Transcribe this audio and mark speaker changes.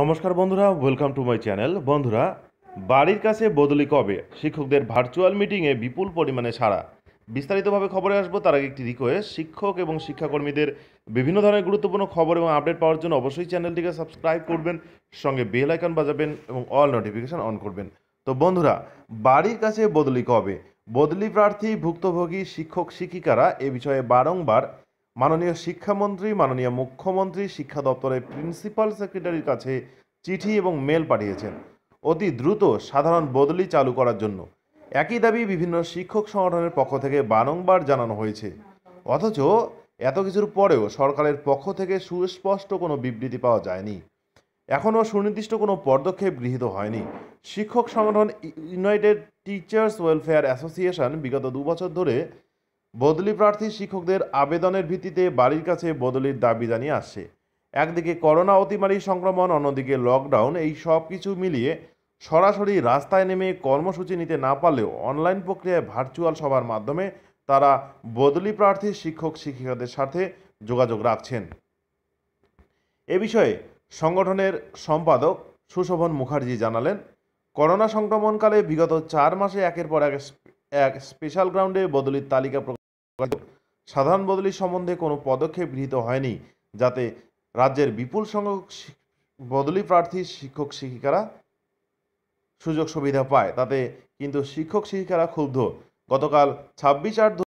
Speaker 1: নমস্কার বন্ধুরা welcome to my channel বন্ধুরা বাড়ির কাছে বদলি কবে শিক্ষকদের ভার্চুয়াল মিটিংয়ে বিপুল পরিমাণে সারা বিস্তারিতভাবে খবরে আসবো তার আগে একটি রিকোয়েস্ট শিক্ষক এবং শিক্ষাকর্মীদের বিভিন্ন ধরনের গুরুত্বপূর্ণ খবর এবং আপডেট পাওয়ার জন্য অবশ্যই চ্যানেলটিকে সাবস্ক্রাইব করবেন সঙ্গে বেল আইকন বাজাবেন এবং অল নোটিফিকেশান অন করবেন তো বন্ধুরা বাড়ির কাছে বদলি কবে বদলি প্রার্থী ভুক্তভোগী শিক্ষক শিক্ষিকারা এ বিষয়ে বারংবার মাননীয় শিক্ষামন্ত্রী মাননীয় মুখ্যমন্ত্রী শিক্ষা দপ্তরের প্রিন্সিপাল সেক্রেটারির কাছে চিঠি এবং মেল পাঠিয়েছেন অতি দ্রুত সাধারণ বদলি চালু করার জন্য একই দাবি বিভিন্ন শিক্ষক সংগঠনের পক্ষ থেকে বারংবার জানানো হয়েছে অথচ এত কিছুর পরেও সরকারের পক্ষ থেকে সুস্পষ্ট কোনো বিবৃতি পাওয়া যায়নি এখনও সুনির্দিষ্ট কোনো পদক্ষেপ গৃহীত হয়নি শিক্ষক সংগঠন ইউনাইটেড টিচার্স ওয়েলফেয়ার অ্যাসোসিয়েশন বিগত দু বছর ধরে বদলি প্রার্থী শিক্ষকদের আবেদনের ভিত্তিতে বাড়ির কাছে বদলির দাবি জানিয়ে আসছে একদিকে করোনা অতিমারী সংক্রমণ অন্যদিকে লকডাউন এই সব কিছু মিলিয়ে সরাসরি রাস্তায় নেমে কর্মসূচি নিতে না পারলেও অনলাইন প্রক্রিয়ায় ভার্চুয়াল সভার মাধ্যমে তারা বদলি প্রার্থী শিক্ষক শিক্ষিকাদের সাথে যোগাযোগ রাখছেন এ বিষয়ে সংগঠনের সম্পাদক সুশোভন মুখার্জি জানালেন করোনা সংক্রমণকালে বিগত চার মাসে একের পর এক এক স্পেশাল গ্রাউন্ডে বদলির তালিকা সাধারণ বদলি সম্বন্ধে কোনো পদক্ষেপ গৃহীত হয়নি যাতে রাজ্যের বিপুল সংখ্যক বদলি প্রার্থী শিক্ষক শিক্ষিকারা সুযোগ সুবিধা পায় তাতে কিন্তু শিক্ষক শিক্ষিকারা ক্ষুব্ধ গতকাল ছাব্বিশ আট